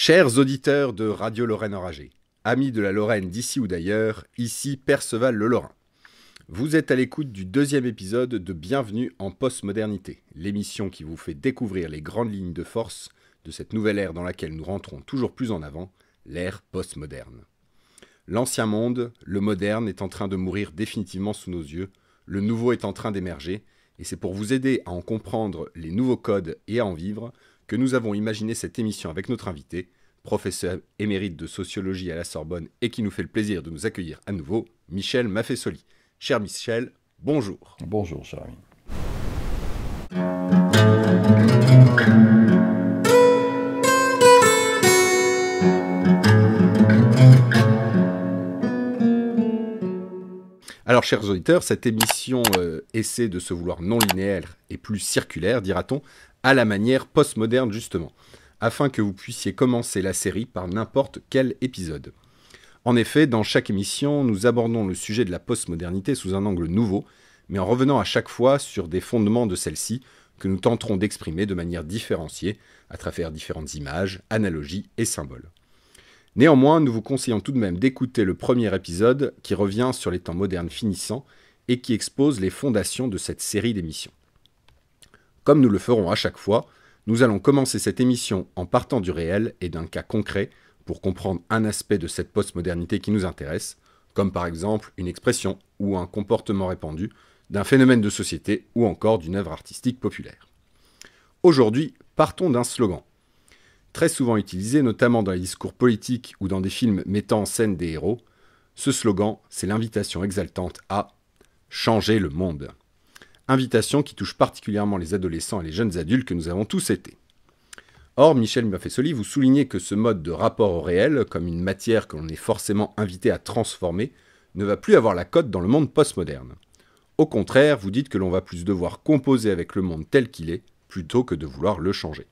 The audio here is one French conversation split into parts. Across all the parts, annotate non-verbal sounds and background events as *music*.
Chers auditeurs de Radio Lorraine Enragée, amis de la Lorraine d'ici ou d'ailleurs, ici Perceval le Lorrain. Vous êtes à l'écoute du deuxième épisode de Bienvenue en Postmodernité, l'émission qui vous fait découvrir les grandes lignes de force de cette nouvelle ère dans laquelle nous rentrons toujours plus en avant, l'ère postmoderne. L'ancien monde, le moderne, est en train de mourir définitivement sous nos yeux, le nouveau est en train d'émerger, et c'est pour vous aider à en comprendre les nouveaux codes et à en vivre que nous avons imaginé cette émission avec notre invité, professeur émérite de sociologie à la Sorbonne et qui nous fait le plaisir de nous accueillir à nouveau, Michel Maffesoli. Cher Michel, bonjour. Bonjour, cher ami. Alors, chers auditeurs, cette émission euh, essaie de se vouloir non linéaire et plus circulaire, dira-t-on, à la manière postmoderne justement, afin que vous puissiez commencer la série par n'importe quel épisode. En effet, dans chaque émission, nous abordons le sujet de la postmodernité sous un angle nouveau, mais en revenant à chaque fois sur des fondements de celle-ci que nous tenterons d'exprimer de manière différenciée à travers différentes images, analogies et symboles. Néanmoins, nous vous conseillons tout de même d'écouter le premier épisode qui revient sur les temps modernes finissants et qui expose les fondations de cette série d'émissions. Comme nous le ferons à chaque fois, nous allons commencer cette émission en partant du réel et d'un cas concret pour comprendre un aspect de cette postmodernité qui nous intéresse, comme par exemple une expression ou un comportement répandu, d'un phénomène de société ou encore d'une œuvre artistique populaire. Aujourd'hui, partons d'un slogan, Très souvent utilisé, notamment dans les discours politiques ou dans des films mettant en scène des héros, ce slogan, c'est l'invitation exaltante à changer le monde. Invitation qui touche particulièrement les adolescents et les jeunes adultes que nous avons tous été. Or, Michel Maffesoli, vous soulignez que ce mode de rapport au réel, comme une matière que l'on est forcément invité à transformer, ne va plus avoir la cote dans le monde postmoderne. Au contraire, vous dites que l'on va plus devoir composer avec le monde tel qu'il est, plutôt que de vouloir le changer.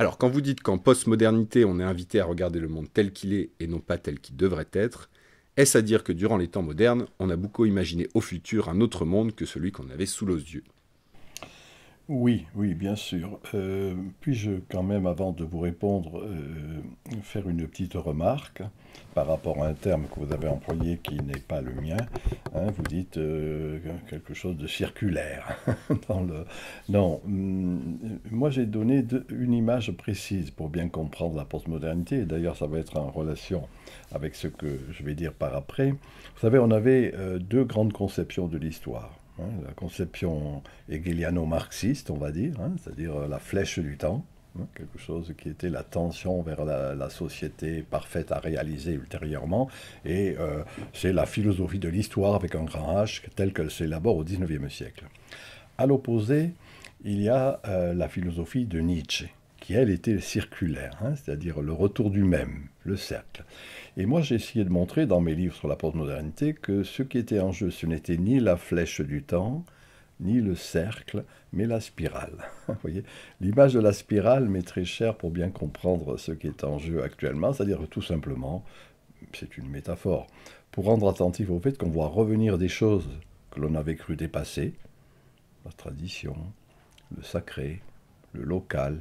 Alors, quand vous dites qu'en postmodernité, on est invité à regarder le monde tel qu'il est et non pas tel qu'il devrait être, est-ce à dire que durant les temps modernes, on a beaucoup imaginé au futur un autre monde que celui qu'on avait sous nos yeux oui, oui, bien sûr. Euh, puis-je quand même, avant de vous répondre, euh, faire une petite remarque par rapport à un terme que vous avez employé qui n'est pas le mien. Hein, vous dites euh, quelque chose de circulaire. *laughs* dans le... Non, hum, moi j'ai donné une image précise pour bien comprendre la postmodernité, d'ailleurs ça va être en relation avec ce que je vais dire par après. Vous savez, on avait deux grandes conceptions de l'histoire Hein, la conception hegeliano-marxiste, on va dire, hein, c'est-à-dire euh, la flèche du temps, hein, quelque chose qui était la tension vers la, société parfaite à réaliser ultérieurement, et euh, c'est la philosophie de l'histoire avec un grand H telle qu'elle s'élabore au XIXe siècle. À l'opposé, il y a euh, la philosophie de Nietzsche, qui elle était circulaire, c'est-à-dire le retour du même, le cercle. Et moi, j'ai essayé de montrer dans mes livres sur la postmodernité que ce qui était en jeu, ce n'était ni la flèche du temps, ni le cercle, mais la spirale. *laughs* voyez, l'image de la spirale m'est très chère pour bien comprendre ce qui est en jeu actuellement, c'est-à-dire tout simplement, c'est une métaphore, pour rendre attentif au fait qu'on voit revenir des choses que l'on avait cru dépasser, la tradition, le sacré, le local,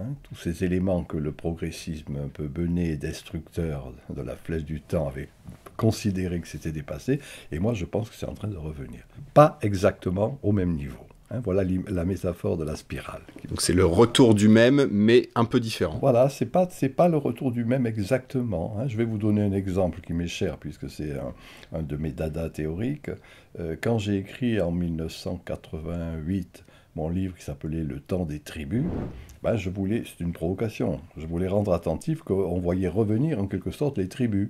Hein, tous ces éléments que le progressisme un peu bené et destructeur de la flèche du temps avait considéré que c'était dépassé, et moi je pense que c'est en train de revenir. Pas exactement au même niveau. Hein, voilà la métaphore de la spirale. Donc c'est le retour du même, mais un peu différent. Voilà, c'est pas pas le retour du même exactement. Hein. Je vais vous donner un exemple qui m'est cher puisque c'est un, de mes dadas théoriques. Euh, quand j'ai écrit en 1988 mon livre qui s'appelait Le temps des tribus, ben, je voulais, c'est une provocation, je voulais rendre attentif qu'on voyait revenir en quelque sorte les tribus.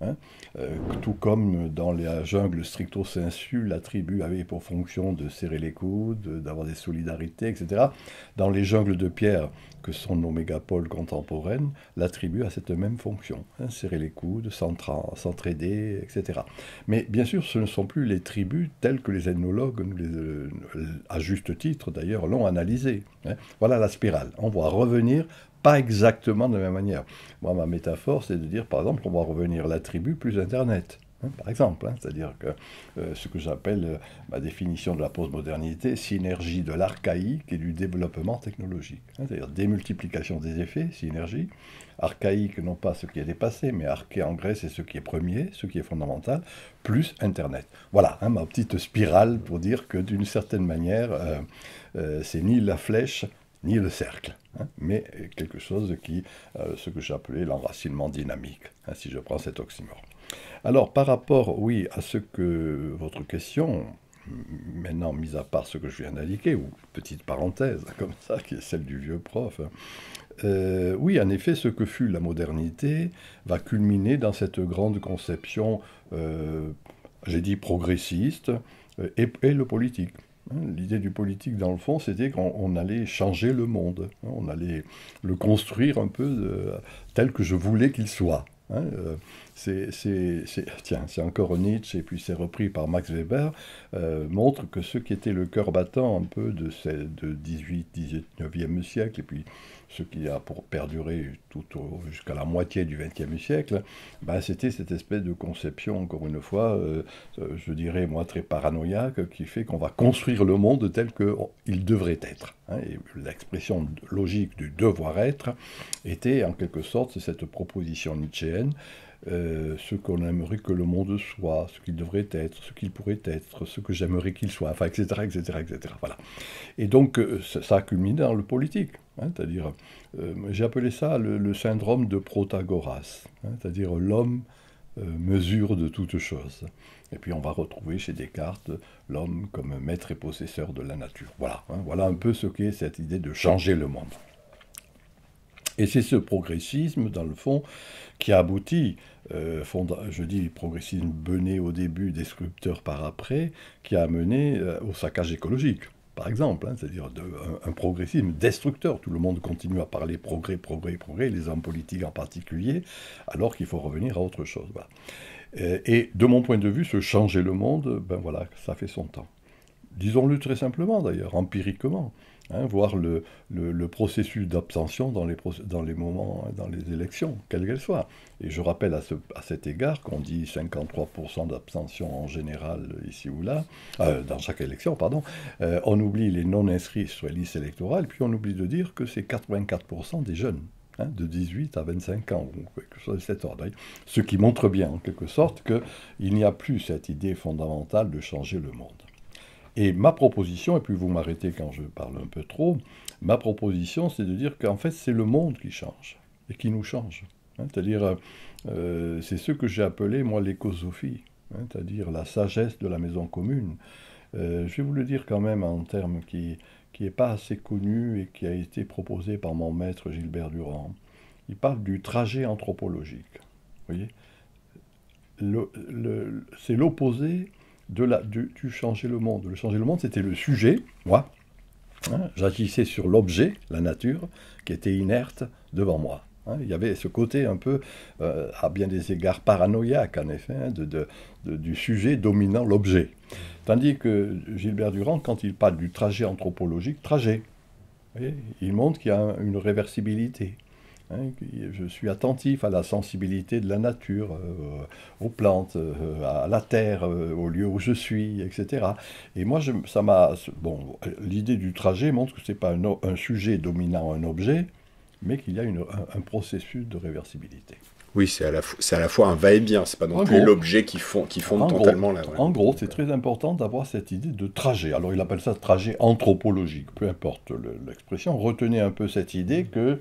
Hein. Euh, tout comme dans la jungle stricto sensu, la tribu avait pour fonction de serrer les coudes, d'avoir des solidarités, etc. Dans les jungles de pierre, que son mégapoles contemporaine l'attribue à cette même fonction, hein, serrer les coudes, s'entraider, etc. Mais bien sûr, ce ne sont plus les tribus telles que les ethnologues, euh, à juste titre d'ailleurs, l'ont analysé. Hein. Voilà la spirale. On voit revenir pas exactement de la même manière. Moi, ma métaphore, c'est de dire, par exemple, qu'on va revenir la tribu plus Internet. Hein, par exemple. Hein, c'est-à-dire que euh, ce que j'appelle euh, ma définition de la postmodernité, synergie de l'archaïque et du développement technologique. Hein, c'est-à-dire démultiplication des effets, synergie. Archaïque, non pas ce qui est dépassé, mais arché en Grèce, c'est ce qui est premier, ce qui est fondamental, plus Internet. Voilà ma petite spirale pour dire que d'une certaine manière, euh, c'est ni la flèche ni le cercle, mais quelque chose qui, ce que j'appelais l'enracinement dynamique, si je prends cet oxymore. Alors, par rapport, oui, à ce que votre question, maintenant, mis à part ce que je viens d'indiquer, ou petite parenthèse, *laughs* comme ça, qui est celle du vieux prof, hein, euh, oui, en effet, ce que fut la modernité va culminer dans cette grande conception, euh, j'ai dit progressiste, euh, et, le politique. Hein. L'idée du politique, dans le fond, c'était qu'on allait changer le monde, hein. on allait le construire un peu tel que je voulais qu'il soit c'est, c'est encore Nietzsche et puis c'est repris par Max Weber, euh, montre que ce qui était le cœur battant un peu de, celle de 18, 19e siècle, et puis ce qui a pour perdurer tout jusqu'à la moitié du 20 20e siècle, bah, c'était cette espèce de conception, encore une fois, euh, euh, je dirais moi très paranoïaque, qui fait qu'on va construire le monde tel qu'il devrait être. Hein, l'expression logique du devoir être était en quelque sorte cette proposition nietzschéenne euh, ce qu'on aimerait que le monde soit, ce qu'il devrait être, ce qu'il pourrait être, ce que j'aimerais qu'il soit, etc., etc., etc. Voilà. Et donc, euh, ça a culminé dans le politique. Hein, c'est-à-dire, euh, j'ai appelé ça le, syndrome de Protagoras, hein, c'est-à-dire l'homme mesure de toutes choses. Et puis on va retrouver chez Descartes l'homme comme maître et possesseur de la nature. Voilà, hein, voilà un peu ce qu'est cette idée de changer le monde. Et c'est ce progressisme, dans le fond, qui a abouti, euh, je dis progressisme bené au début, destructeur par après, qui a amené euh, au saccage écologique, par exemple, hein, c'est-à-dire un, progressisme destructeur. Tout le monde continue à parler progrès, progrès, progrès, les hommes politiques en particulier, alors qu'il faut revenir à autre chose. Et, euh, et de mon point de vue, se changer le monde, ben voilà, ça fait son temps. Disons-le très simplement d'ailleurs, empiriquement. Hein, voir le, processus d'abstention dans les, moments, dans les élections, quelles qu'elles soient. Et je rappelle à, cet égard qu'on dit 53% d'abstention en général euh, ici ou là, euh, dans chaque élection, pardon. Euh, on oublie les non-inscrits sur les listes électorales, puis on oublie de dire que c'est 84% des jeunes. Hein, de 18 à 25 ans, ou quelque chose de cet ordre. Ce qui montre bien, en quelque sorte, qu'il n'y a plus cette idée fondamentale de changer le monde. Et ma proposition, et puis vous m'arrêtez quand je parle un peu trop, ma proposition, c'est de dire qu'en fait, c'est le monde qui change, et qui nous change. Hein, c'est-à-dire, euh, c'est ce que j'ai appelé, moi, l'écosophie, hein, c'est-à-dire la sagesse de la maison commune. Euh, je vais vous le dire quand même en termes qui qui n'est pas assez connu et qui a été proposé par mon maître Gilbert Durand. Il parle du trajet anthropologique. Vous voyez c'est l'opposé de la, du, changer le monde. Le changer le monde, c'était le sujet, moi. Hein, j'agissais sur l'objet, la nature, qui était inerte devant moi. Hein. il y avait ce côté un peu, euh, à bien des égards, paranoïaque, en effet, hein, du sujet dominant l'objet. Tandis que Gilbert Durand, quand il parle du trajet anthropologique, trajet, il montre qu'il y a une réversibilité. Hein, je suis attentif à la sensibilité de la nature, euh, aux plantes, euh, à la terre, euh, au lieu où je suis, etc. Et moi, je, ça m'a. Bon, l'idée du trajet montre que ce n'est pas un, sujet dominant un objet, mais qu'il y a un, processus de réversibilité. Oui, c'est à, la à la fois un va-et-vient, c'est pas non plus l'objet qui, fond, qui fonde totalement la. En gros, c'est très important d'avoir cette idée de trajet. Alors, il appelle ça trajet anthropologique, peu importe l'expression. Retenez un peu cette idée que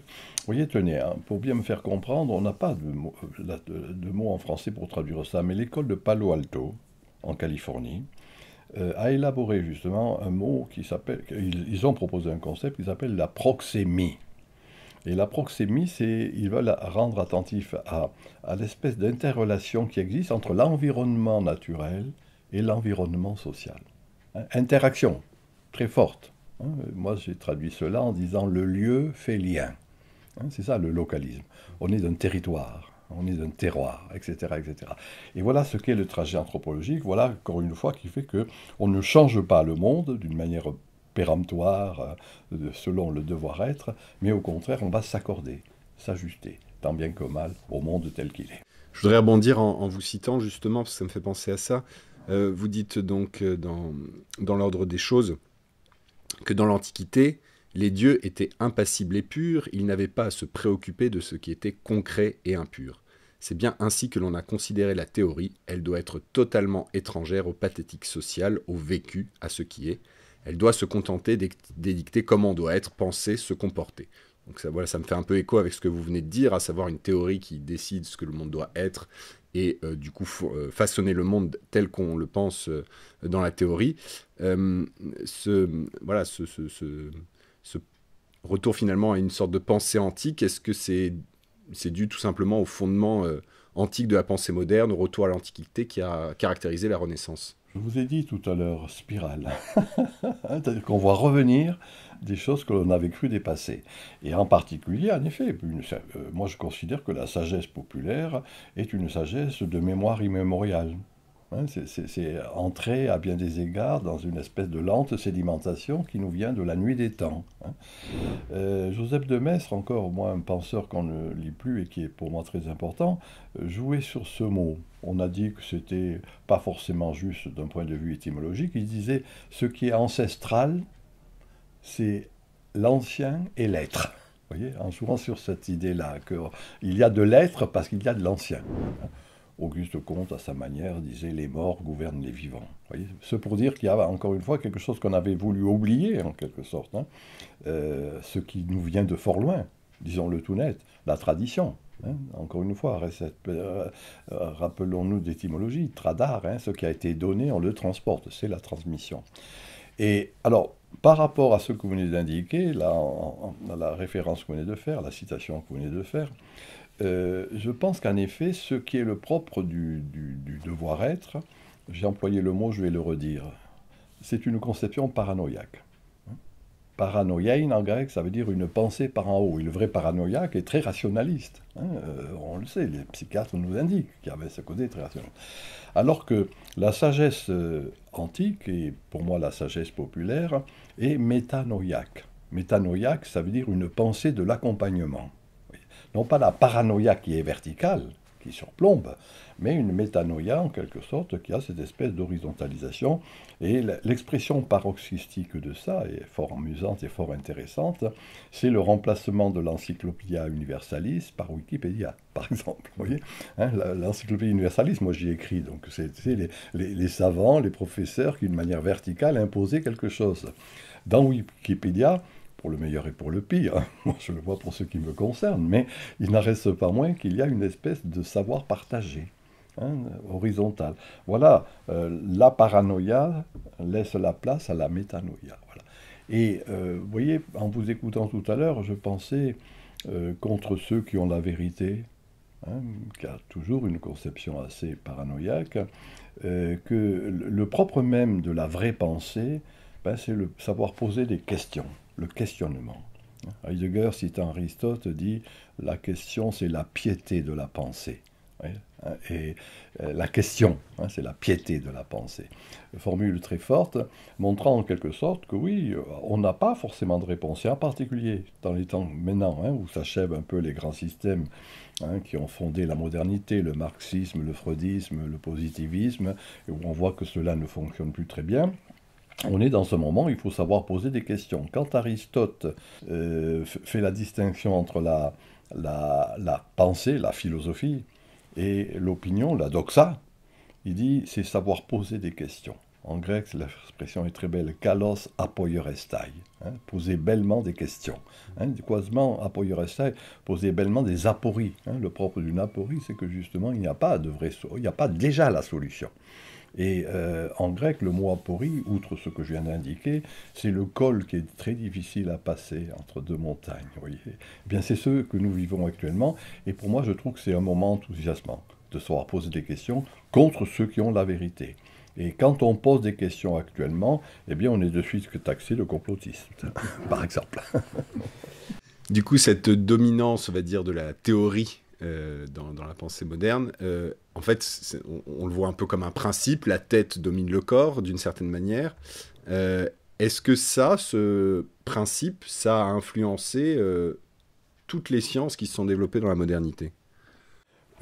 voyez, tenez, hein, pour bien me faire comprendre, on n'a pas de, mot, euh, mots en français pour traduire ça, mais l'école de Palo Alto, en Californie, euh, a élaboré justement un mot qui s'appelle, ils, ont proposé un concept qui s'appelle la proxémie. Et la proxémie, c'est, ils veulent rendre attentif à, l'espèce d'interrelation qui existe entre l'environnement naturel et l'environnement social. Hein, interaction très forte. Hein, moi, j'ai traduit cela en disant le lieu fait lien. Hein, c'est ça le localisme. On est d'un territoire, on est d'un terroir, etc., etc. Et voilà ce qu'est le trajet anthropologique. Voilà encore une fois qui fait qu'on ne change pas le monde d'une manière péremptoire euh, selon le devoir-être, mais au contraire, on va s'accorder, s'ajuster, tant bien que mal, au monde tel qu'il est. Je voudrais rebondir en, vous citant justement, parce que ça me fait penser à ça. Euh, vous dites donc euh, dans l'ordre des choses que dans l'Antiquité, les dieux étaient impassibles et purs, ils n'avaient pas à se préoccuper de ce qui était concret et impur. C'est bien ainsi que l'on a considéré la théorie, elle doit être totalement étrangère au pathétique social, au vécu, à ce qui est. Elle doit se contenter d'édicter comment on doit être, penser, se comporter. Donc ça, voilà, ça me fait un peu écho avec ce que vous venez de dire, à savoir une théorie qui décide ce que le monde doit être et euh, du coup euh, façonner le monde tel qu'on le pense euh, dans la théorie. ce, voilà, ce retour finalement à une sorte de pensée antique. Est-ce que c'est dû tout simplement au fondement euh, antique de la pensée moderne, au retour à l'Antiquité qui a caractérisé la Renaissance Je vous ai dit tout à l'heure, spirale. *laughs* Hein, qu'on voit revenir des choses que l'on avait cru dépasser. Et en particulier, en effet, euh, moi je considère que la sagesse populaire est une sagesse de mémoire immémoriale. Hein, c'est entrer à bien des égards dans une espèce de lente sédimentation qui nous vient de la nuit des temps. Hein. Euh, Joseph de Maistre, encore moi un penseur qu'on ne lit plus et qui est pour moi très important, euh, jouait sur ce mot. On a dit que c'était pas forcément juste d'un point de vue étymologique. Il disait ce qui est ancestral, c'est l'ancien et l'être. Vous voyez, en hein, jouant sur cette idée-là, qu'il y a de l'être parce qu'il y a de l'ancien. Auguste Comte, à sa manière, disait Les morts gouvernent les vivants. ce pour dire qu'il y a bah, encore une fois quelque chose qu'on avait voulu oublier, en quelque sorte, hein. euh, ce qui nous vient de fort loin, disons-le tout net, la tradition. Hein. encore une fois, euh, euh, rappelons-nous d'étymologie, tradar, hein, ce qui a été donné, on le transporte, c'est la transmission. Et alors, par rapport à ce que vous venez d'indiquer, là, la référence que vous venez de faire, la citation que vous venez de faire, euh, je pense qu'en effet, ce qui est le propre du, devoir-être, j'ai employé le mot, je vais le redire, c'est une conception paranoïaque. Paranoïaïne en grec, ça veut dire une pensée par en haut. Et le vrai paranoïaque est très rationaliste. Hein. Euh, on le sait, les psychiatres nous indiquent qu'il y avait ce côté très rationnel. Alors que la sagesse euh, antique, et pour moi la sagesse populaire, est métanoïaque. Métanoïaque, ça veut dire une pensée de l'accompagnement non pas la paranoïa qui est verticale, qui surplombe, mais une métanoïa en quelque sorte qui a cette espèce d'horizontalisation. Et l'expression paroxystique de ça est fort amusante et fort intéressante. C'est le remplacement de l'encyclopédia universalis par Wikipédia, *laughs* par exemple. Vous voyez hein, universalis, moi j'y écris, donc c'est les, les, les savants, les professeurs qui, d'une manière verticale, imposaient quelque chose. Dans Wikipédia, pour le meilleur et pour le pire, *laughs* je le vois pour ce qui me concerne, mais il n'en reste pas moins qu'il y a une espèce de savoir partagé, hein, horizontal. Voilà, euh, la paranoïa laisse la place à la métanoïa. Voilà. Et euh, vous voyez, en vous écoutant tout à l'heure, je pensais euh, contre ceux qui ont la vérité, hein, qui a toujours une conception assez paranoïaque, que le propre même de la vraie pensée, ben, c'est le savoir poser des questions le questionnement. Heidegger, citant Aristote, dit La question, c'est la piété de la pensée. Hein, et euh, la question, hein, c'est la piété de la pensée. Formule très forte, montrant en quelque sorte que oui, euh, on n'a pas forcément de réponse, et en particulier dans les temps maintenant, hein, où s'achèvent un peu les grands systèmes qui ont fondé la modernité, le marxisme, le freudisme, le positivisme, et où on voit que cela ne fonctionne plus très bien. On est dans ce moment il faut savoir poser des questions. Quand Aristote euh, fait la distinction entre la, pensée, la philosophie, et l'opinion, la doxa, il dit c'est savoir poser des questions. En grec, l'expression est très belle, kalos apoyorestai, hein, poser bellement des questions. Hein, quasiment poser bellement des apories. Hein, le propre d'une aporie, c'est que justement, il n'y a pas de vrai, il n'y a pas déjà la solution. Et euh, en grec, le mot apori, outre ce que je viens d'indiquer, c'est le col qui est très difficile à passer entre deux montagnes. Eh bien, c'est ce que nous vivons actuellement. Et pour moi, je trouve que c'est un moment enthousiasmant de savoir poser des questions contre ceux qui ont la vérité. Et quand on pose des questions actuellement, eh bien, on est de suite que taxé de complotiste, *laughs* par exemple. du coup, cette dominance, va dire, de la théorie euh, dans, la pensée moderne, euh, en fait, on, le voit un peu comme un principe, la tête domine le corps d'une certaine manière. Euh, est-ce que ça, ce principe, ça a influencé toutes les sciences qui se sont développées dans la modernité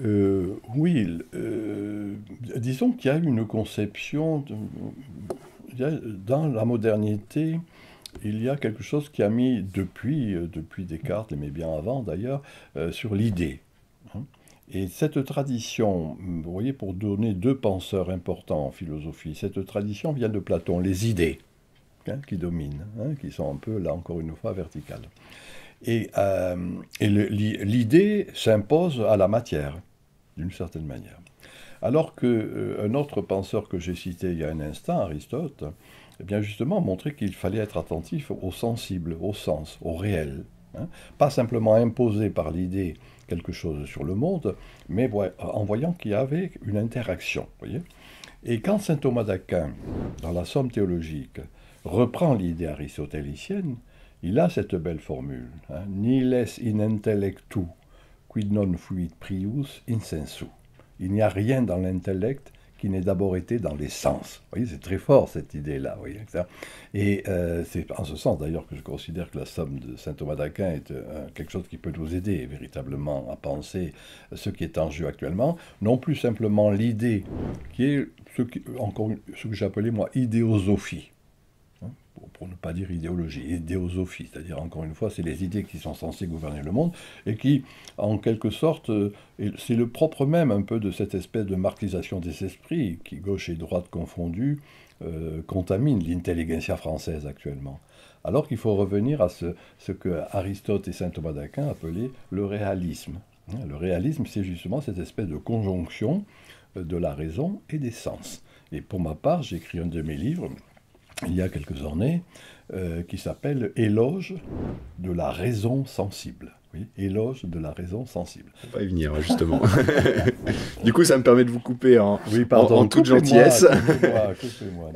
Oui, disons qu'il y a une conception, dans la modernité, il y a quelque chose qui a mis depuis, depuis Descartes, mais bien avant d'ailleurs, sur l'idée. Hein. Et cette tradition, vous voyez, pour donner deux penseurs importants en philosophie, cette tradition vient de Platon, les idées hein, qui dominent, hein, qui sont un peu, là encore une fois, verticales. Et, euh, l'idée s'impose à la matière, d'une certaine manière. Alors qu'un euh, autre penseur que j'ai cité il y a un instant, Aristote, eh bien justement montrait qu'il fallait être attentif au sensible, au sens, au réel. pas simplement imposé par l'idée quelque chose sur le monde, mais en voyant qu'il y avait une interaction. et quand saint Thomas d'Aquin, dans la Somme théologique, reprend l'idée aristotélicienne, il a cette belle formule hein, ni les in intellectu, quid non fuit prius in sensu. Il n'y a rien dans l'intellect qui n'ait d'abord été dans les sens. Vous voyez, c'est très fort cette idée-là. et euh, c'est en ce sens d'ailleurs que je considère que la somme de saint Thomas d'Aquin est euh, quelque chose qui peut nous aider véritablement à penser ce qui est en jeu actuellement, non plus simplement l'idée qui est ce, ce que j'appelais moi idéosophie pour ne pas dire idéologie, idéosophie, c'est-à-dire encore une fois, c'est les idées qui sont censées gouverner le monde et qui, en quelque sorte, euh, c'est le propre même un peu de cette espèce de marquisation des esprits qui, gauche et droite confondues, euh, contamine l'intelligentsia française actuellement. Alors qu'il faut revenir à ce, ce que Aristote et saint Thomas d'Aquin appelaient le réalisme. Hein, le réalisme, c'est justement cette espèce de conjonction euh, de la raison et des sens. Et pour ma part, j'écris un de mes livres, il y a quelques années, euh, qui s'appelle Éloge de la raison sensible. Oui, éloge de la raison sensible. On pas y venir, justement. *laughs* du coup, ça me permet de vous couper en, oui, pardon, toute gentillesse. *laughs*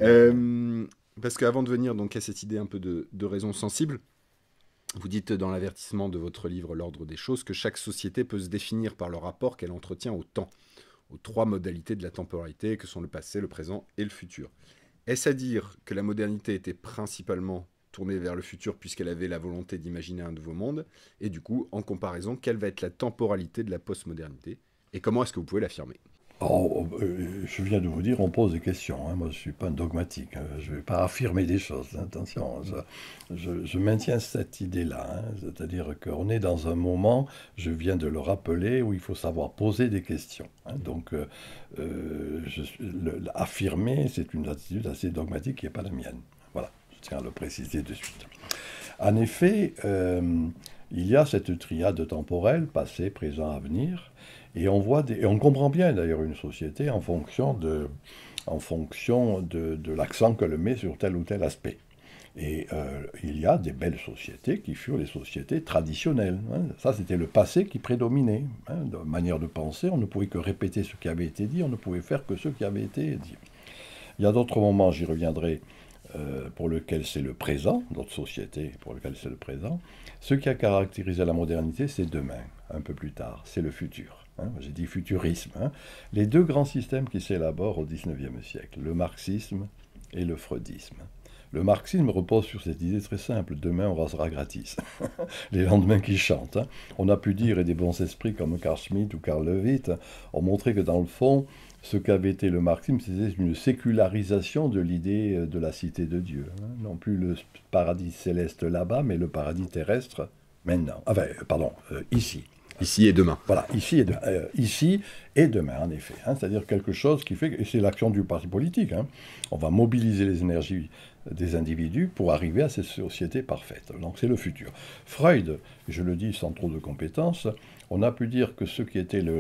Euh, parce qu'avant de venir donc, à cette idée un peu de, de raison sensible, vous dites dans l'avertissement de votre livre L'ordre des choses que chaque société peut se définir par le rapport qu'elle entretient au temps, aux trois modalités de la temporalité que sont le passé, le présent et le futur. Est-ce à dire que la modernité était principalement tournée vers le futur puisqu'elle avait la volonté d'imaginer un nouveau monde Et du coup, en comparaison, quelle va être la temporalité de la postmodernité Et comment est-ce que vous pouvez l'affirmer Oh, oh, euh, je viens de vous dire, on pose des questions. Hein. Moi, je ne suis pas un dogmatique. Hein. Je ne vais pas affirmer des choses. Hein. Attention, je, maintiens cette idée-là. C'est-à-dire qu'on est dans un moment, je viens de le rappeler, où il faut savoir poser des questions. Donc, euh, euh, affirmer, c'est une attitude assez dogmatique qui n'est pas la mienne. Voilà, je tiens à le préciser de suite. En effet, il y a cette triade temporelle, passé, présent, avenir et on voit, et on comprend bien d'ailleurs une société en fonction de, en fonction de, de l'accent qu'elle met sur tel ou tel aspect. Et euh, il y a des belles sociétés qui furent les sociétés traditionnelles. Hein. Ça, c'était le passé qui prédominait. Hein. De manière de penser, on ne pouvait que répéter ce qui avait été dit, on ne pouvait faire que ce qui avait été dit. Il y a d'autres moments, j'y reviendrai, euh, pour lesquels c'est le présent, d'autres sociétés pour lesquelles c'est le présent. Ce qui a caractérisé la modernité, c'est demain, un peu plus tard, c'est le futur. Hein, j'ai dit futurisme. Hein. les deux grands systèmes qui s'élaborent au XIXe siècle, le marxisme et le freudisme. Le marxisme repose sur cette idée très simple demain on rasera gratis. *laughs* les lendemains qui chantent. Hein. On a pu dire, et des bons esprits comme Carl Schmitt ou Karl Levitt ont montré que dans le fond, ce qu'avait été le marxisme, c'était une sécularisation de l'idée de la cité de Dieu. Non plus le paradis céleste là-bas, mais le paradis terrestre maintenant. Euh, pardon, euh, ici. Ici et demain. Voilà, ici et, euh, ici et demain, en effet. Hein. C'est-à-dire quelque chose qui fait que c'est l'action du parti politique. Hein. On va mobiliser les énergies des individus pour arriver à cette société parfaite. Donc c'est le futur. Freud, je le dis sans trop de compétences, on a pu dire que ce qui était le,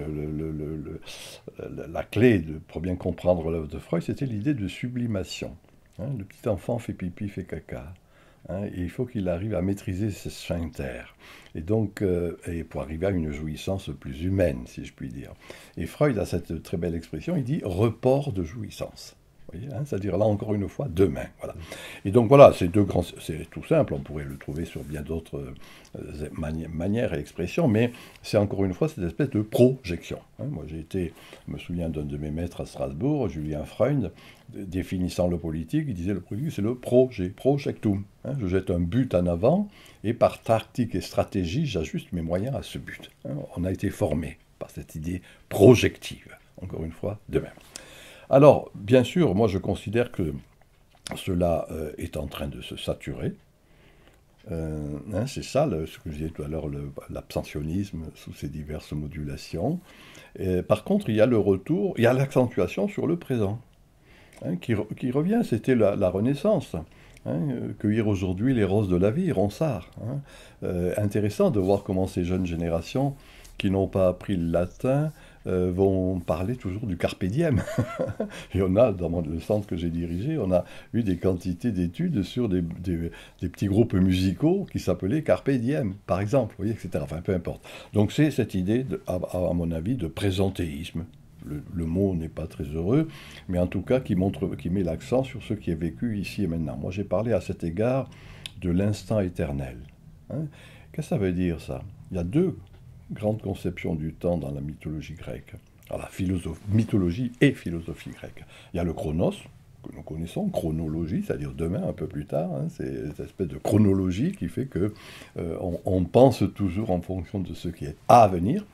la clé de, pour bien comprendre l'œuvre de Freud, c'était l'idée de sublimation. Hein. le petit enfant fait pipi, fait caca. Hein, il faut qu'il arrive à maîtriser ses sphincters. Et donc, euh, et pour arriver à une jouissance plus humaine, si je puis dire. Et Freud a cette très belle expression, il dit report de jouissance. Hein, c'est-à-dire là encore une fois, demain. Voilà. Et donc voilà, c'est deux grands, c'est tout simple, on pourrait le trouver sur bien d'autres euh, manières et expressions, mais c'est encore une fois cette espèce de projection. Hein. Moi j'ai été, je me souviens d'un de mes maîtres à Strasbourg, Julien Freund, définissant le politique, il disait le politique c'est le projet, projectum. Hein. Je jette un but en avant et par tactique et stratégie j'ajuste mes moyens à ce but. On a été formé par cette idée projective, encore une fois, demain. Alors, bien sûr, moi je considère que cela euh, est en train de se saturer. Euh, hein, c'est ça ce que je disais tout à l'heure, l'abstentionnisme sous ses diverses modulations. par contre, il y a le retour, il y a l'accentuation sur le présent, hein, qui, revient, c'était la, Renaissance. Hein, euh, cueillir aujourd'hui les roses de la vie, Ronsard. intéressant de voir comment ces jeunes générations qui n'ont pas appris le latin, euh, vont parler toujours du carpe diem. *laughs* et on a, dans le centre que j'ai dirigé, on a eu des quantités d'études sur des, petits groupes musicaux qui s'appelaient carpe diem, par exemple, etc. Enfin, peu importe. Donc c'est cette idée, à, mon avis, de présentéisme le, mot n'est pas très heureux, mais en tout cas qui, montre, qui met l'accent sur ce qui est vécu ici et maintenant. Moi j'ai parlé à cet égard de l'instant éternel. Hein. Qu'est-ce que ça veut dire ça Il y a deux grande conception du temps dans la mythologie grecque, dans la philosophie, mythologie et philosophie grecque. Il y a le chronos, que nous connaissons, chronologie, c'est-à-dire demain, un peu plus tard, hein, c'est cette espèce de chronologie qui fait que euh, on, pense toujours en fonction de ce qui est à venir.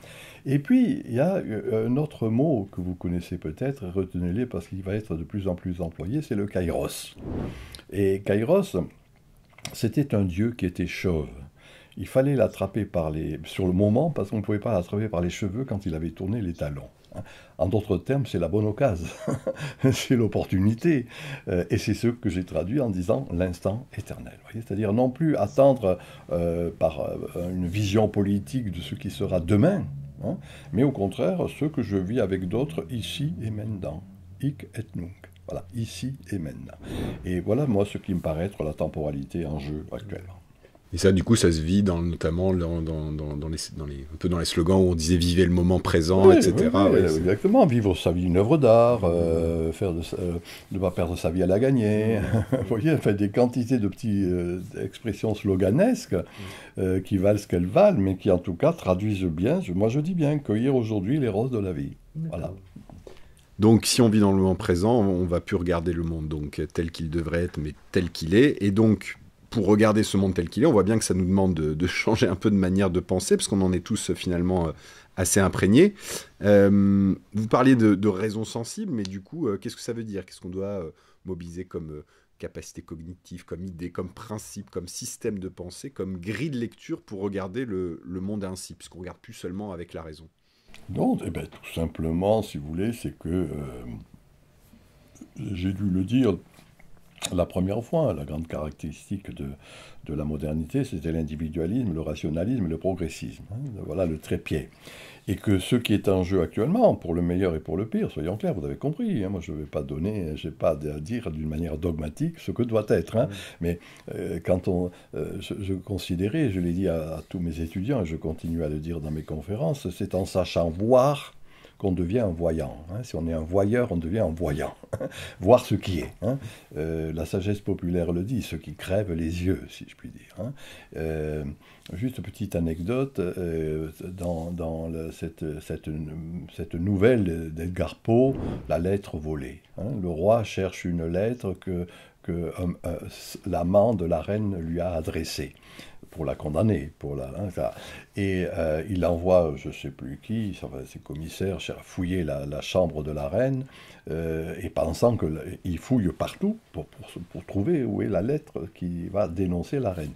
Et puis, il y a euh, un autre mot que vous connaissez peut-être, retenez-le parce qu'il va être de plus en plus employé, c'est le kairos. Et kairos, c'était un dieu qui était chauve. Il fallait l'attraper par les, sur le moment parce qu'on ne pouvait pas l'attraper par les cheveux quand il avait tourné les talons. Hein. En d'autres termes, c'est la bonne occasion, *laughs* c'est l'opportunité. Euh, et c'est ce que j'ai traduit en disant l'instant éternel. C'est-à-dire non plus attendre euh, par euh, une vision politique de ce qui sera demain, hein, mais au contraire ce que je vis avec d'autres ici et maintenant. Hic et nunc. Voilà, ici et maintenant. Et voilà, moi, ce qui me paraît être la temporalité en jeu actuellement. Et ça, du coup, ça se vit dans, notamment dans, les, les, un peu dans les slogans où on disait vivez le moment présent, etc. exactement, vivre sa vie une œuvre d'art, euh, faire de, euh, ne pas perdre sa vie à la gagner. *laughs* Vous voyez, enfin, des quantités de petites euh, expressions sloganesques qui valent ce qu'elles valent, mais qui en tout cas traduisent bien, moi je dis bien, cueillir aujourd'hui les roses de la vie. Voilà. Donc, si on vit dans le moment présent, on ne va plus regarder le monde donc tel qu'il devrait être, mais tel qu'il est. Et donc, pour regarder ce monde tel qu'il est, on voit bien que ça nous demande de, *laughs* changer un peu de manière de penser, parce qu'on en est tous euh, finalement euh, assez imprégnés. Euh, vous parliez de, de, raisons sensibles, mais du coup, qu'est-ce que ça veut dire Qu'est-ce qu'on doit mobiliser comme capacité cognitive, comme idée, comme principe, comme système de pensée, comme grille de lecture pour regarder le, monde ainsi, puisqu'on regarde plus seulement avec la raison Non, eh ben, tout simplement, si vous voulez, c'est que, j'ai dû le dire la première fois, la grande caractéristique de, la modernité, c'était l'individualisme, le rationalisme, le progressisme. Hein. Voilà le trépied. Et que ce qui est en jeu actuellement, pour le meilleur et pour le pire, soyons clairs, vous avez compris, hein, moi je ne vais pas donner, je n'ai pas à dire d'une manière dogmatique ce que doit être. Hein. mais euh, quand on, euh, je, considérais, je l'ai dit à, tous mes étudiants, et je continue à le dire dans mes conférences, c'est en sachant voir qu'on devient un voyant. Hein. Si on est un voyeur, on devient un voyant. Hein. Voir ce qui est. Hein. Euh, la sagesse populaire le dit, ce qui crève les yeux, si je puis dire. Euh, juste petite anecdote, euh, dans, cette, nouvelle d'Edgar Poe, La lettre volée. Le roi cherche une lettre que, que l'amant de la reine lui a adressée pour la condamner. Pour la, hein, Et euh, il envoie, je ne sais plus qui, ses commissaires, fouiller la, chambre de la reine, euh, et pensant qu'il fouille partout pour, pour, trouver où est la lettre qui va dénoncer la reine.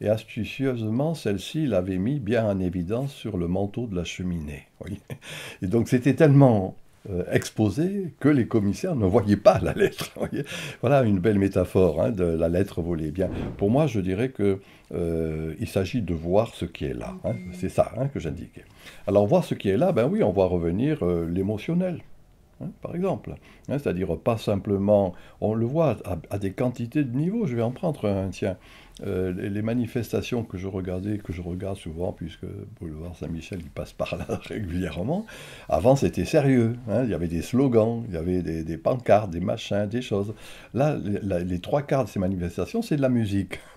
Et astucieusement, celle-ci l'avait mis bien en évidence sur le manteau de la cheminée. *laughs* Et donc c'était tellement euh, exposé que les commissaires ne voyaient pas la lettre. *laughs* voilà une belle métaphore hein, de la lettre volée. Bien, pour moi, je dirais que euh, il s'agit de voir ce qui est là. Hein. C'est ça hein, que j'indiquais. Alors voir ce qui est là, ben oui, on voit revenir euh, l'émotionnel. par exemple, c'est-à-dire pas simplement, on le voit à, à, des quantités de niveaux, je vais en prendre un, tiens, euh, les manifestations que je regardais, que je regarde souvent, puisque Boulevard Saint-Michel, il passe par là *laughs* régulièrement, avant c'était sérieux. Hein. il y avait des slogans, il y avait des, pancartes, des machins, des choses. Là, les trois quarts de ces manifestations, c'est de la musique. *laughs*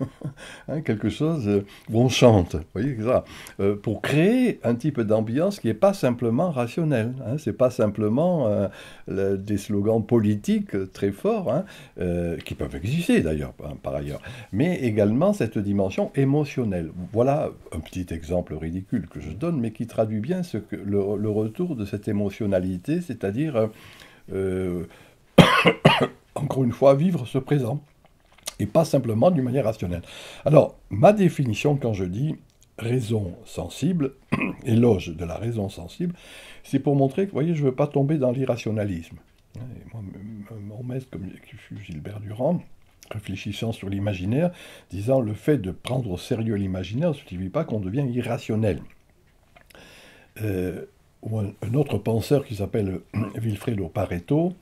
Hein, quelque chose euh, où on chante, vous voyez, ça. Euh, pour créer un type d'ambiance qui n'est pas simplement rationnel. Hein, c'est pas simplement des slogans politiques très forts, hein, qui peuvent exister d'ailleurs, par ailleurs, mais également cette dimension émotionnelle. Voilà un petit exemple ridicule que je donne, mais qui traduit bien le, retour de cette émotionnalité, c'est-à-dire, euh, *coughs* encore une fois, vivre ce présent, et pas simplement d'une manière rationnelle. Alors, ma définition quand je dis raison sensible, *coughs* éloge de la raison sensible, c'est pour montrer que, vous voyez, je ne veux pas tomber dans l'irrationalisme. moi, mon maître, comme Gilbert Durand, réfléchissant sur l'imaginaire, disant le fait de prendre au sérieux l'imaginaire ne signifie pas qu'on devient irrationnel. Euh, un, autre penseur qui s'appelle euh, Wilfredo Pareto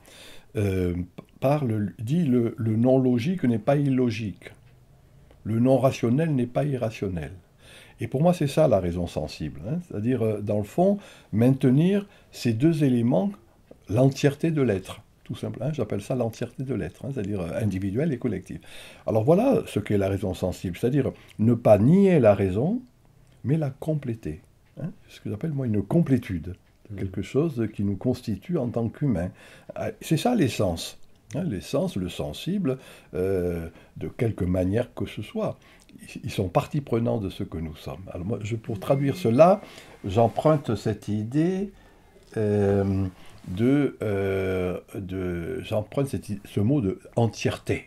euh, parle, dit le, non logique n'est pas illogique, le non rationnel n'est pas irrationnel. Et pour moi, c'est ça la raison sensible, hein. c'est-à-dire dans le fond maintenir ces deux éléments l'entièreté de l'être tout hein, J'appelle ça l'entièreté de l'être, hein, c'est-à-dire euh, individuel et collectif. Alors voilà ce qu'est la raison sensible, c'est-à-dire ne pas nier la raison, mais la compléter. Hein, ce que j'appelle moi une complétude, mmh. quelque chose qui nous constitue en tant qu'humain. Ah, c'est ça l'essence. Hein, l'essence, le sensible, euh, de quelque manière que ce soit. Ils sont partie prenante de ce que nous sommes. Alors moi, je, pour traduire cela, j'emprunte cette idée euh, de, euh, de j'en prends ce mot de entièreté.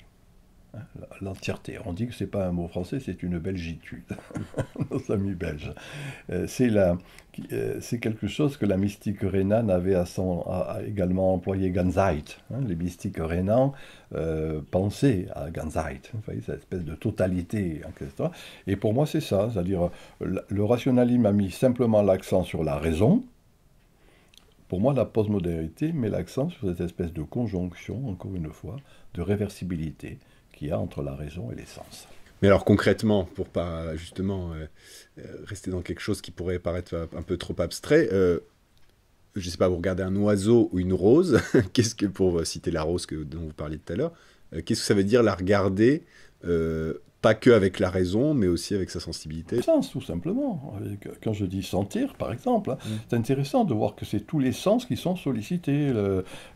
Hein, l'entièreté. On dit que ce n'est pas un mot français, c'est une belgitude, *laughs* nos amis belges. Euh, c'est, la, euh, c'est quelque chose que la mystique Renan avait à son, également employé Ganzheit Les mystiques Renan pensaient à Ganzheit vous voyez, cette espèce de totalité, Et pour moi, c'est ça, c'est-à-dire le rationalisme a mis simplement l'accent sur la raison, pour moi, la postmodernité met l'accent sur cette espèce de conjonction, encore une fois, de réversibilité qu'il y a entre la raison et l'essence. Mais alors concrètement, pour pas justement euh, euh, rester dans quelque chose qui pourrait paraître euh, un peu trop abstrait, je ne sais pas, vous regardez un oiseau ou une rose, *laughs* qu'est-ce que, pour citer la rose que, dont vous parliez tout à l'heure, qu'est-ce que ça veut dire la regarder pas que avec la raison, mais aussi avec sa sensibilité. Sens, tout simplement. Euh, quand je dis sentir, par exemple, hein, mm. c'est intéressant de voir que c'est tous les sens qui sont sollicités.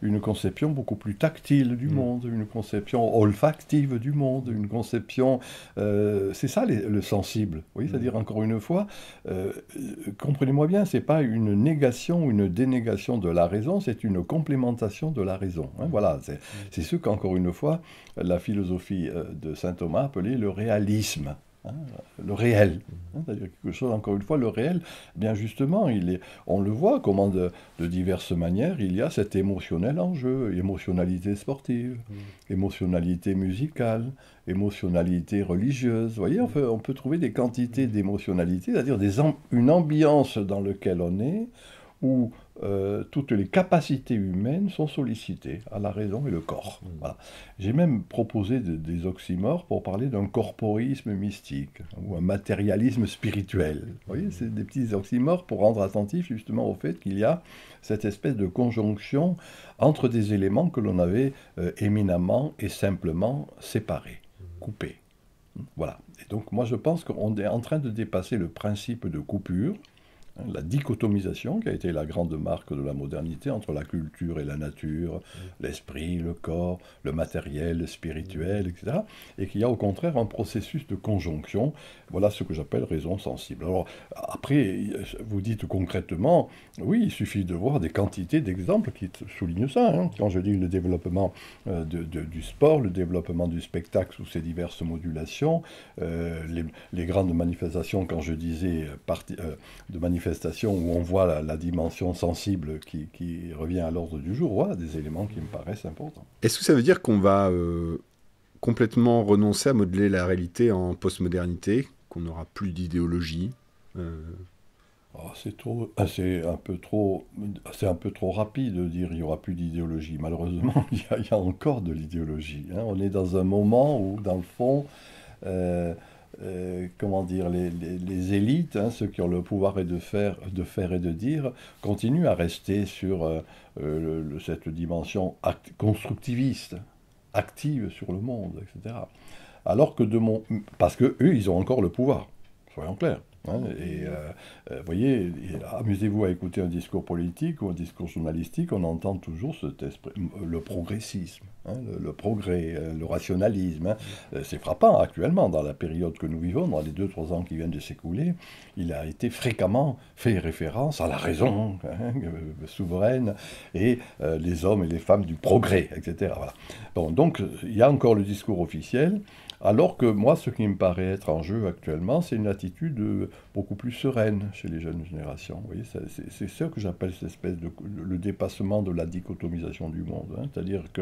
une conception beaucoup plus tactile du mm. monde, une conception olfactive du monde, une conception... Euh, c'est ça le sensible. Oui, mm. c'est-à-dire, encore une fois, euh, comprenez-moi bien, c'est pas une négation, une dénégation de la raison, c'est une complémentation de la raison. Hein. voilà, c'est ce qu'encore une fois, la philosophie de saint Thomas appelait le réalisme, hein, le réel. Hein, c'est-à-dire quelque chose, encore une fois, le réel, eh bien justement, il est, on le voit comment de, diverses manières, il y a cet émotionnel enjeu, émotionnalité sportive, mm. émotionnalité musicale, émotionnalité religieuse. Vous voyez, on peut, trouver des quantités d'émotionnalité, c'est-à-dire une ambiance dans laquelle on est, où euh, toutes les capacités humaines sont sollicitées à la raison et le corps. Mmh. J'ai même proposé des oxymores pour parler d'un corporisme mystique hein, ou un matérialisme spirituel. Vous voyez, mmh. c'est des petits oxymores pour rendre attentif justement au fait qu'il y a cette espèce de conjonction entre des éléments que l'on avait euh, éminemment et simplement séparés, mmh. coupés. Voilà. Et donc moi je pense qu'on est en train de dépasser le principe de coupure la dichotomisation qui a été la grande marque de la modernité entre la culture et la nature, mm. l'esprit, le corps, le matériel, le spirituel, mm. etc. Et qu'il y a au contraire un processus de conjonction. Voilà ce que j'appelle raison sensible. Alors après, vous dites concrètement, oui, il suffit de voir des quantités d'exemples qui soulignent ça. Hein. Quand je dis le développement euh, du sport, le développement du spectacle sous ses diverses modulations, euh, les, grandes manifestations, quand je disais euh, de manifestations, où on voit la, dimension sensible qui, revient à l'ordre du jour, voilà des éléments qui me paraissent importants. Est-ce que ça veut dire qu'on va euh, complètement renoncer à modeler la réalité en postmodernité, qu'on n'aura plus d'idéologie euh? ah, c'est trop, ah, un peu trop, c'est un peu trop rapide de dire il y aura plus d'idéologie. Malheureusement, *laughs* il y, a, encore de l'idéologie. Hein. On est dans un moment où, dans le fond, euh, euh, comment dire, les, élites, hein, ceux qui ont le pouvoir de faire, de faire et de dire, continuent à rester sur euh, euh, cette dimension constructiviste, active sur le monde, etc. Alors que de mon... Parce que eux, ils ont encore le pouvoir, soyons clairs. Hein, ah et euh, euh, vous voyez, amusez-vous à écouter un discours politique ou un discours journalistique, on entend toujours cet esprit, euh, le progressisme, hein, le, progrès, le rationalisme. Hein. C'est frappant actuellement, dans la période que nous vivons, dans les 2-3 ans qui viennent de s'écouler, il a été fréquemment fait référence à la raison souveraine et les hommes et les femmes du progrès, etc. Voilà. Bon, donc il y a encore le discours officiel. Alors que moi, ce qui me paraît être en jeu actuellement, c'est une attitude euh, beaucoup plus sereine chez les jeunes générations. c'est ce que j'appelle cette espèce de le dépassement de la dichotomisation du monde. Hein. C'est-à-dire que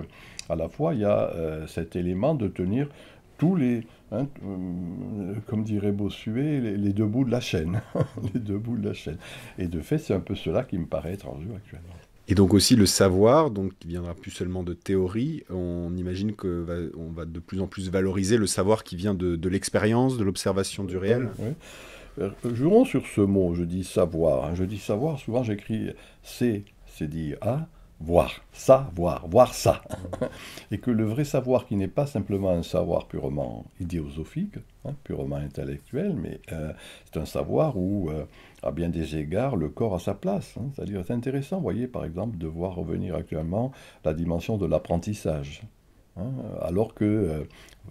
à la fois il y a euh, cet élément de tenir tous les, hein, euh, comme dirait Bossuet, les deux bouts de la chaîne, *laughs* les deux bouts de la chaîne. Et de fait, c'est un peu cela qui me paraît être en jeu actuellement. Et donc aussi le savoir, donc qui viendra plus seulement de théorie, on imagine que va, de plus en plus valoriser le savoir qui vient de, l'expérience, de l'observation du réel. Euh, Jurons sur ce mot, je dis savoir. Je dis savoir, souvent j'écris C, c'est dit A, voir ça, voir, voir ça. et que le vrai savoir qui n'est pas simplement un savoir purement idéosophique, hein, purement intellectuel, mais euh, c'est un savoir où, euh, à bien des égards, le corps a sa place. Hein. C'est-à-dire, c'est intéressant, voyez, par exemple, de voir revenir actuellement la dimension de l'apprentissage. Hein, alors que euh,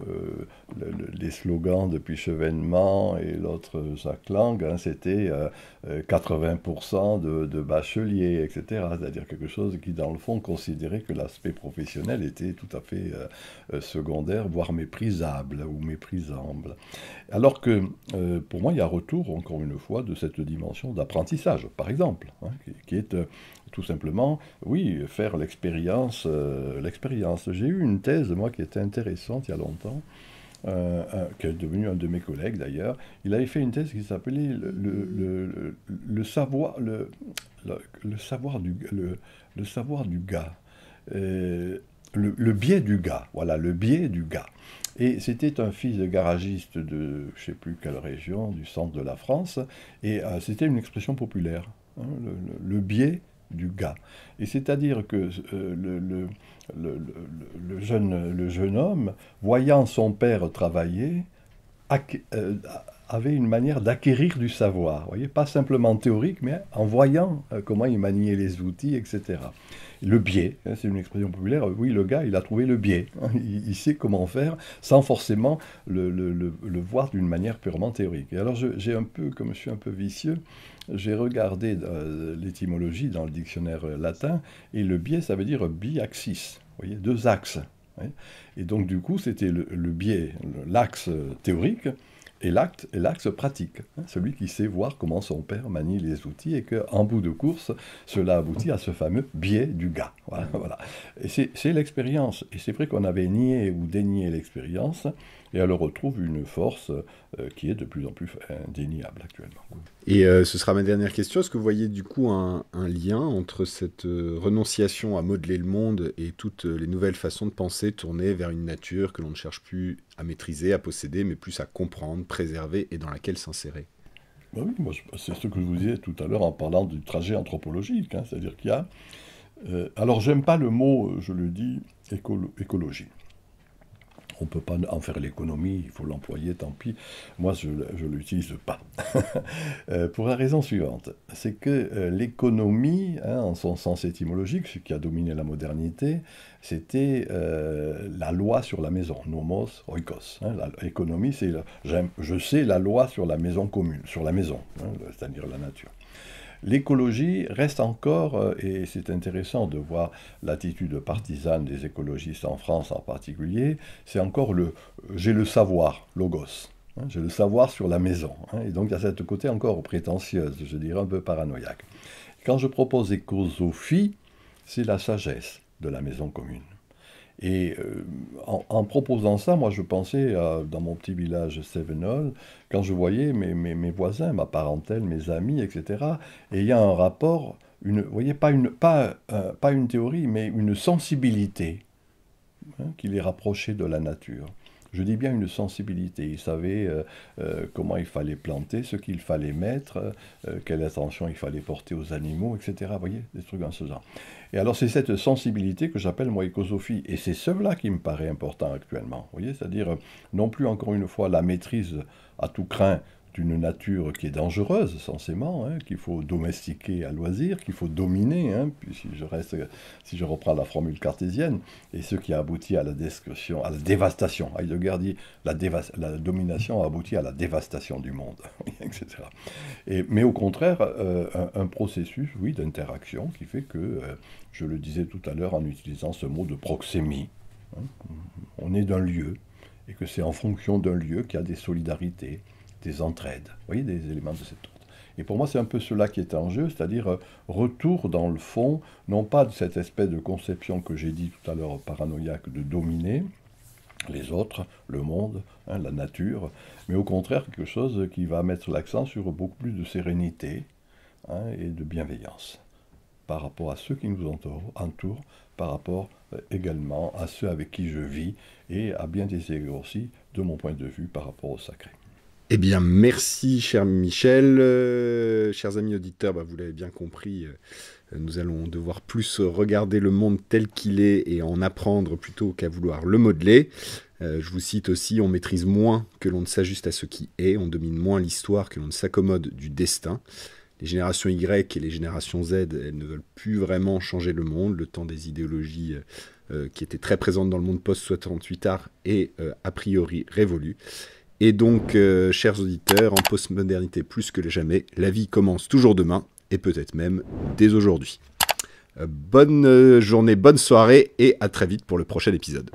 euh, les slogans depuis Chevènement et l'autre Jacques euh, Lang, hein, c'était 80% euh, de, bacheliers, etc. C'est-à-dire quelque chose qui, dans le fond, considérait que l'aspect professionnel était tout à fait secondaire, voire méprisable ou méprisable. Alors que, pour moi, il y a retour, encore une fois, de cette dimension d'apprentissage, par exemple, hein, qui, est tout simplement, oui, faire l'expérience. l'expérience. J'ai eu une thèse, moi, qui était intéressante il y a longtemps euh, euh, qui est devenu un de mes collègues d'ailleurs, il avait fait une thèse qui s'appelait le, le, savoir, le, savoir du, le, savoir du gars. Euh, le, biais du gars, voilà, le biais du gars. Et c'était un fils de garagiste de je ne sais plus quelle région, du centre de la France, et c'était une expression populaire. Hein, le, le, le, biais du gars. Et c'est-à-dire que euh, le, jeune, homme, voyant son père travailler, euh, avait une manière d'acquérir du savoir, voyez, pas simplement théorique, mais en voyant euh, comment il maniait les outils, etc. Le biais, hein, c'est une expression populaire, oui, le gars, il a trouvé le biais, hein, il, sait comment faire sans forcément le, voir d'une manière purement théorique. Et alors, j'ai un peu, comme je suis un peu vicieux, j'ai regardé euh, l'étymologie dans le dictionnaire euh, latin, et le biais, ça veut dire biaxis, voyez, deux axes. Et donc, du coup, c'était le, biais, l'axe euh, théorique et l'axe pratique, hein, celui qui sait voir comment son père manie les outils et qu'en bout de course, cela aboutit à ce fameux biais du gars. *laughs* Voilà, c'est l'expérience. Et c'est vrai qu'on avait nié ou dénié l'expérience et elle retrouve une force euh, qui est de plus en plus indéniable actuellement. Et euh, ce sera ma dernière question. Est-ce que vous voyez du coup un, lien entre cette euh, renonciation à modeler le monde et toutes les nouvelles façons de penser tournées vers une nature que l'on ne cherche plus à maîtriser, à posséder, mais plus à comprendre, préserver et dans laquelle s'insérer bah oui, c'est ce que je vous disais tout à l'heure en parlant du trajet anthropologique, hein. c'est-à-dire qu'il y a... alors j'aime pas le mot, je le dis, écologie on ne peut pas en faire l'économie, il faut l'employer, tant pis. Moi, je ne l'utilise pas. *laughs* Euh, pour la raison suivante, c'est que euh, l'économie, hein, en son sens étymologique, ce qui a dominé la modernité, c'était euh, la loi sur la maison, nomos, oikos. Hein, l'économie, c'est je sais la loi sur la maison commune, sur la maison, hein, c'est-à-dire la nature l'écologie reste encore, euh, et c'est intéressant de voir l'attitude partisane des écologistes en France en particulier, c'est encore le euh, j'ai le savoir, logos. Hein, j'ai le savoir sur la maison. Hein, et donc, il y a cette côté encore prétentieuse, je dirais un peu paranoïaque. Quand je propose écosophie, c'est la sagesse de la maison commune. Et euh, en, proposant ça, moi je pensais dans mon petit village Sevenol, quand je voyais mes, voisins, ma parentèle, mes amis, etc., ayant un rapport, vous voyez, euh, pas une, théorie, mais une sensibilité hein, qui les rapprochait de la nature. Je dis bien une sensibilité. Il savait euh, euh, comment il fallait planter, ce qu'il fallait mettre, euh, quelle attention il fallait porter aux animaux, etc. Vous voyez, des trucs en ce genre. Et alors, c'est cette sensibilité que j'appelle, moi, écosophie. Et c'est cela qui me paraît important actuellement. Vous voyez, c'est-à-dire, non plus, encore une fois, la maîtrise à tout craint une nature qui est dangereuse, censément, hein, qu'il faut domestiquer à loisir, qu'il faut dominer, hein, puis si je, reste, si je reprends la formule cartésienne, et ce qui a abouti à la destruction, à la dévastation. Heidegger dit la, domination a abouti à la dévastation du monde, *laughs* etc. mais au contraire, euh, un, processus, oui, d'interaction qui fait que, euh, je le disais tout à l'heure en utilisant ce mot de proxémie, hein, on est d'un lieu, et que c'est en fonction d'un lieu qu'il y a des solidarités, des entraides, voyez, des éléments de cet ordre. Et pour moi, c'est un peu cela qui est en jeu, c'est-à-dire euh, retour dans le fond, non pas de cette espèce de conception que j'ai dit tout à l'heure paranoïaque de dominer les autres, le monde, hein, la nature, mais au contraire quelque chose qui va mettre l'accent sur beaucoup plus de sérénité hein, et de bienveillance par rapport à ceux qui nous entourent, par rapport euh, également à ceux avec qui je vis et à bien des éléments aussi, de mon point de vue, par rapport au sacré. Eh bien, merci, cher Michel. Euh, chers amis auditeurs, bah, vous l'avez bien compris, euh, nous allons devoir plus regarder le monde tel qu'il est et en apprendre plutôt qu'à vouloir le modeler. Euh, je vous cite aussi, on maîtrise moins que l'on ne s'ajuste à ce qui est, on domine moins l'histoire que l'on ne s'accommode du destin. Les générations Y et les générations Z, elles ne veulent plus vraiment changer le monde. Le temps des idéologies qui étaient très présentes dans le monde post-68 art est a priori révolu. Et donc, euh, chers auditeurs, en postmodernité plus que jamais, la vie commence toujours demain et peut-être même dès aujourd'hui. Euh, bonne euh, journée, bonne soirée et à très vite pour le prochain épisode.